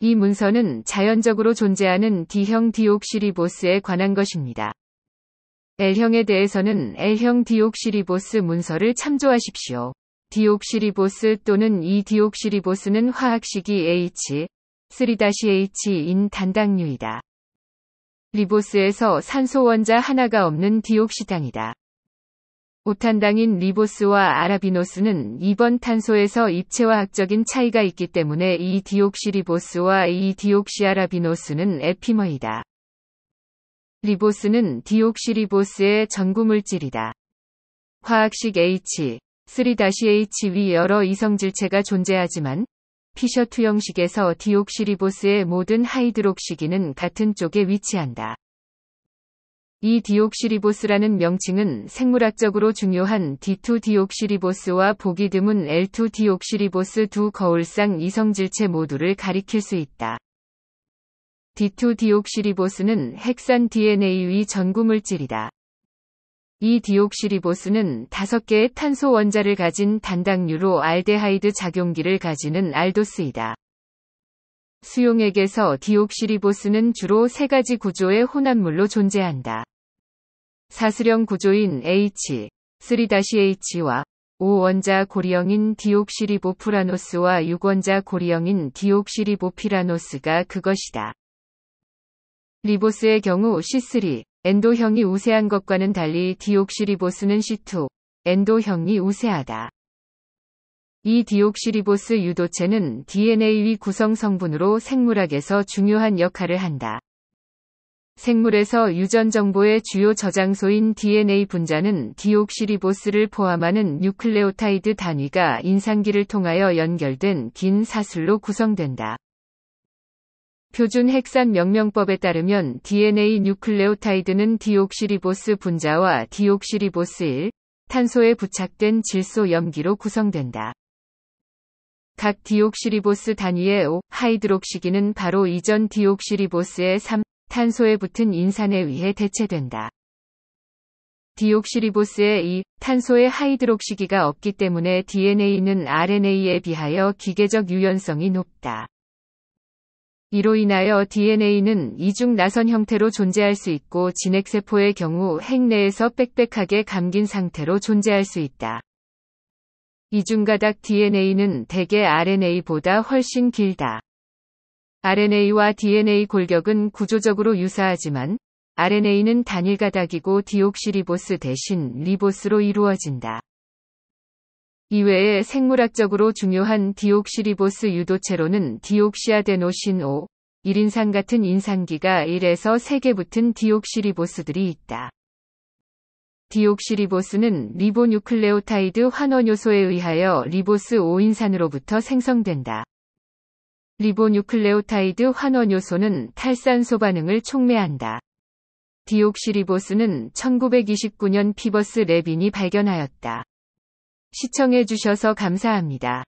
이 문서는 자연적으로 존재하는 D형 디옥시리보스에 관한 것입니다. L형에 대해서는 L형 디옥시리보스 문서를 참조하십시오. 디옥시리보스 또는 이 디옥시리보스는 화학식이 H, 3-H인 단당류이다. 리보스에서 산소 원자 하나가 없는 디옥시당이다. 우탄당인 리보스와 아라비노스는 이번 탄소에서 입체화학적인 차이가 있기 때문에 이 디옥시리보스와 이 디옥시아라비노스는 에피머이다. 리보스는 디옥시리보스의 전구물질이다. 화학식 H, 3-H위 여러 이성질체가 존재하지만 피셔2 형식에서 디옥시리보스의 모든 하이드록시기는 같은 쪽에 위치한다. 이 디옥시리보스라는 명칭은 생물학적으로 중요한 D2 디옥시리보스와 보기 드문 L2 디옥시리보스 두 거울상 이성질체 모두를 가리킬 수 있다. D2 디옥시리보스는 핵산 DNA의 전구물질이다. 이 디옥시리보스는 5개의 탄소 원자를 가진 단당류로 알데하이드 작용기를 가지는 알도스이다. 수용액에서 디옥시리보스는 주로 세 가지 구조의 혼합물로 존재한다. 사슬형 구조인 H3-H와 5원자 고리형인 디옥시리보프라노스와 6원자 고리형인 디옥시리보피라노스가 그것이다. 리보스의 경우 C3, 엔도형이 우세한 것과는 달리 디옥시리보스는 C2, 엔도형이 우세하다. 이 디옥시리보스 유도체는 DNA의 구성 성분으로 생물학에서 중요한 역할을 한다. 생물에서 유전 정보의 주요 저장소인 DNA 분자는 디옥시리보스를 포함하는 뉴클레오타이드 단위가 인상기를 통하여 연결된 긴 사슬로 구성된다. 표준 핵산 명명법에 따르면 DNA 뉴클레오타이드는 디옥시리보스 분자와 디옥시리보스 1, 탄소에 부착된 질소 염기로 구성된다. 각 디옥시리보스 단위의 O 하이드록시기는 바로 이전 디옥시리보스의 3 탄소에 붙은 인산에 의해 대체된다. 디옥시리보스의 이 탄소의 하이드록시기가 없기 때문에 DNA는 RNA에 비하여 기계적 유연성이 높다. 이로 인하여 DNA는 이중 나선 형태로 존재할 수 있고 진핵세포의 경우 핵내에서 빽빽하게 감긴 상태로 존재할 수 있다. 이중가닥 DNA는 대개 RNA보다 훨씬 길다. RNA와 DNA 골격은 구조적으로 유사하지만 RNA는 단일 가닥이고 디옥시리보스 대신 리보스로 이루어진다. 이외에 생물학적으로 중요한 디옥시리보스 유도체로는 디옥시아데노신 5, 1인산 같은 인산기가 1에서 3개 붙은 디옥시리보스들이 있다. 디옥시리보스는 리보뉴클레오타이드 환원요소에 의하여 리보스 5인산으로부터 생성된다. 리보뉴클레오타이드 환원요소는 탈산소 반응을 촉매한다. 디옥시리보스는 1929년 피버스 레빈이 발견하였다. 시청해주셔서 감사합니다.